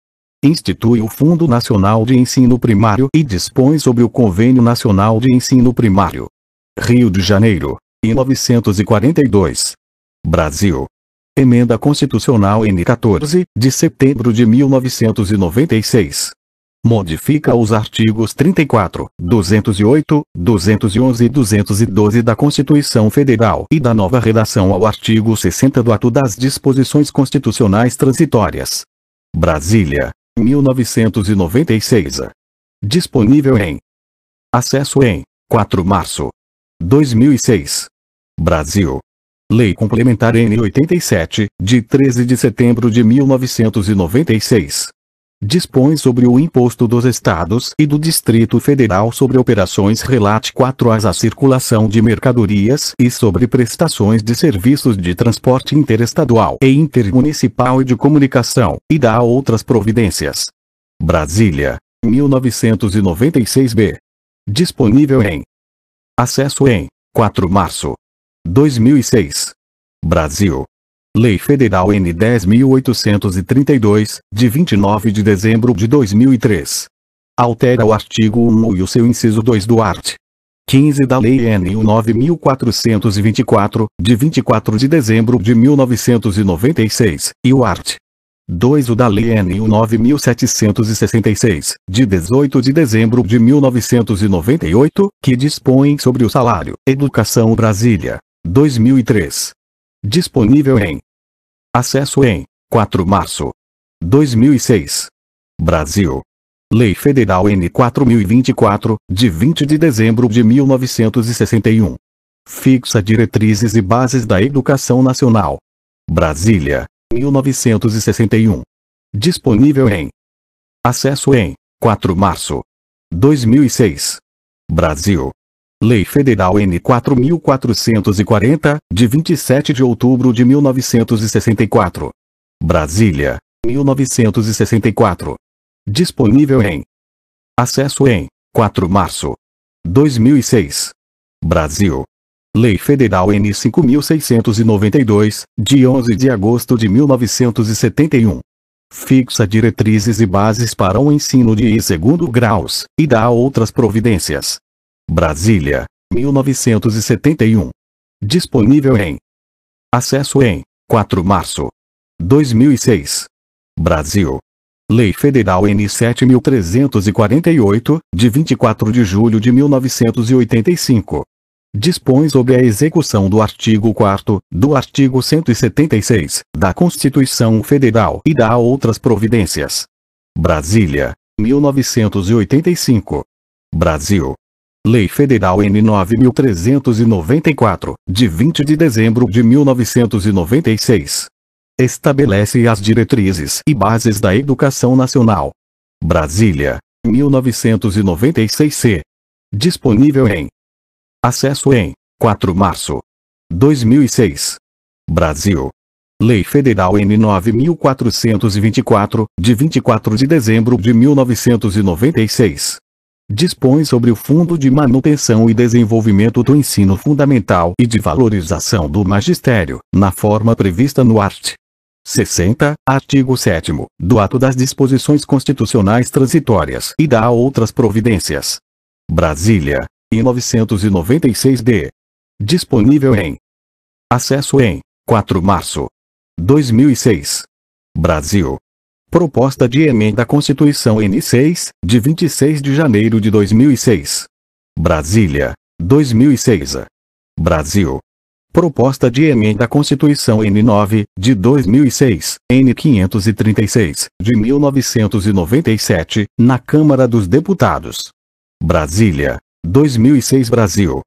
Institui o Fundo Nacional de Ensino Primário e dispõe sobre o Convênio Nacional de Ensino Primário. Rio de Janeiro, 1942. Brasil. Emenda Constitucional N 14, de setembro de 1996 modifica os artigos 34, 208, 211 e 212 da Constituição Federal e da nova redação ao artigo 60 do Ato das Disposições Constitucionais Transitórias. Brasília, 1996. Disponível em Acesso em 4 de março 2006. Brasil. Lei Complementar N87, de 13 de setembro de 1996 dispõe sobre o imposto dos estados e do Distrito Federal sobre operações relate à circulação de mercadorias e sobre prestações de serviços de transporte interestadual e intermunicipal e de comunicação, e dá outras providências. Brasília, 1996b. Disponível em Acesso em 4 de março 2006. Brasil. Lei Federal N 10.832, de 29 de dezembro de 2003. Altera o artigo 1 e o seu inciso 2 do art. 15 da Lei N 9.424, de 24 de dezembro de 1996, e o art. 2 o da Lei N 9.766, de 18 de dezembro de 1998, que dispõe sobre o salário, Educação Brasília, 2003. Disponível em Acesso em 4 março 2006. Brasil. Lei Federal N4024, de 20 de dezembro de 1961. Fixa diretrizes e bases da educação nacional. Brasília, 1961. Disponível em Acesso em 4 março 2006. Brasil. Lei Federal N 4440, de 27 de outubro de 1964. Brasília, 1964. Disponível em Acesso em 4 março 2006. Brasil. Lei Federal N 5692, de 11 de agosto de 1971 fixa diretrizes e bases para o ensino de segundo graus, e dá outras providências, Brasília, 1971. Disponível em Acesso em 4 de março 2006. Brasil. Lei Federal N7348, de 24 de julho de 1985. Dispõe sobre a execução do artigo 4 do artigo 176 da Constituição Federal e dá outras providências. Brasília, 1985. Brasil. Lei Federal N9394, de 20 de dezembro de 1996. Estabelece as diretrizes e bases da educação nacional. Brasília, 1996 C. Disponível em Acesso em 4 de março 2006. Brasil. Lei Federal N9424, de 24 de dezembro de 1996 dispõe sobre o Fundo de Manutenção e Desenvolvimento do Ensino Fundamental e de Valorização do Magistério, na forma prevista no art. 60, artigo 7 do ato das disposições constitucionais transitórias e dá outras providências. Brasília, 1996 996-D. Disponível em acesso em 4 de março 2006. Brasil, Proposta de Emenda à Constituição N6, de 26 de janeiro de 2006. Brasília. 2006. A. Brasil. Proposta de Emenda à Constituição N9, de 2006, N536, de 1997, na Câmara dos Deputados. Brasília. 2006 Brasil.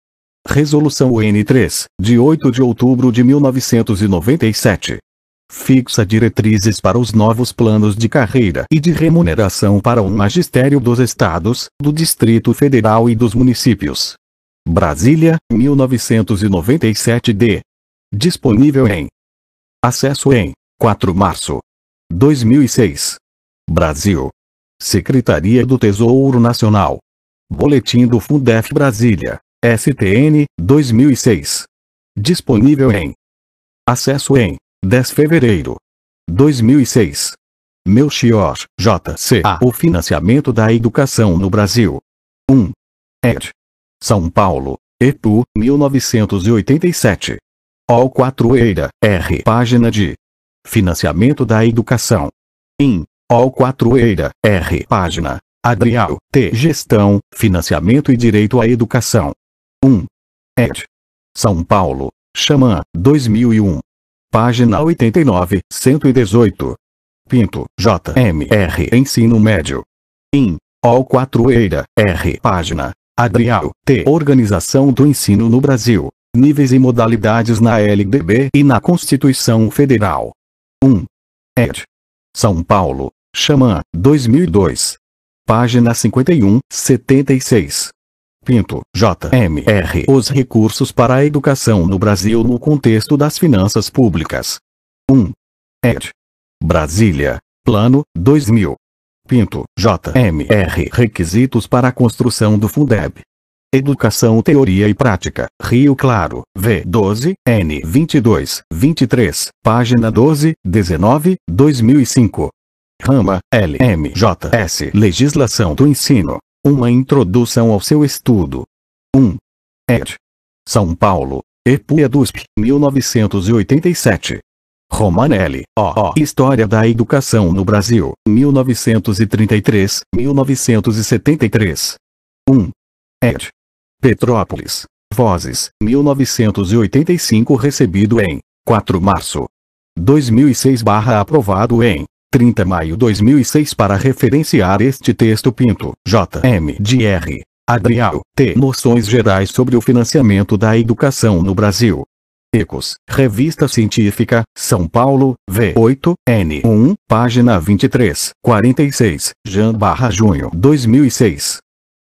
Resolução N3, de 8 de outubro de 1997, fixa diretrizes para os novos planos de carreira e de remuneração para o magistério dos estados, do Distrito Federal e dos municípios. Brasília, 1997-D. Disponível em Acesso em 4 de março 2006. Brasil. Secretaria do Tesouro Nacional. Boletim do Fundef Brasília, STN, 2006. Disponível em Acesso em 10 fevereiro. 2006. Melchior, JCA O financiamento da educação no Brasil. 1. Ed. São Paulo, EPU, 1987. All 4 Eira, R. Página de Financiamento da Educação. In. All 4 Eira, R. Página. Adrial, T. Gestão, Financiamento e Direito à Educação. 1. Ed. São Paulo, Xamã, 2001. Página 89, 118. Pinto, J M R Ensino Médio. In. Ol 4 Eira, R. Página. Adrial, T. Organização do Ensino no Brasil. Níveis e modalidades na LDB e na Constituição Federal. 1. Ed. São Paulo. Xamã, 2002. Página 51, 76. Pinto, J.M.R. Os recursos para a educação no Brasil no contexto das finanças públicas. 1. Ed. Brasília. Plano, 2000. Pinto, J.M.R. Requisitos para a construção do Fundeb. Educação Teoria e Prática, Rio Claro, V12, N22, 23, página 12, 19, 2005. Rama, LMJS Legislação do Ensino. Uma introdução ao seu estudo. 1. Ed. São Paulo, Epuia DUSP, 1987. Romanelli, O. História da Educação no Brasil, 1933-1973. 1. Ed. Petrópolis, Vozes, 1985 recebido em 4 março. 2006 barra aprovado em 30 de maio 2006 para referenciar este texto Pinto, J.M. de R. Adrial, T. Noções Gerais sobre o Financiamento da Educação no Brasil. Ecos, Revista Científica, São Paulo, V8, N1, página 23, 46, Jan barra junho 2006.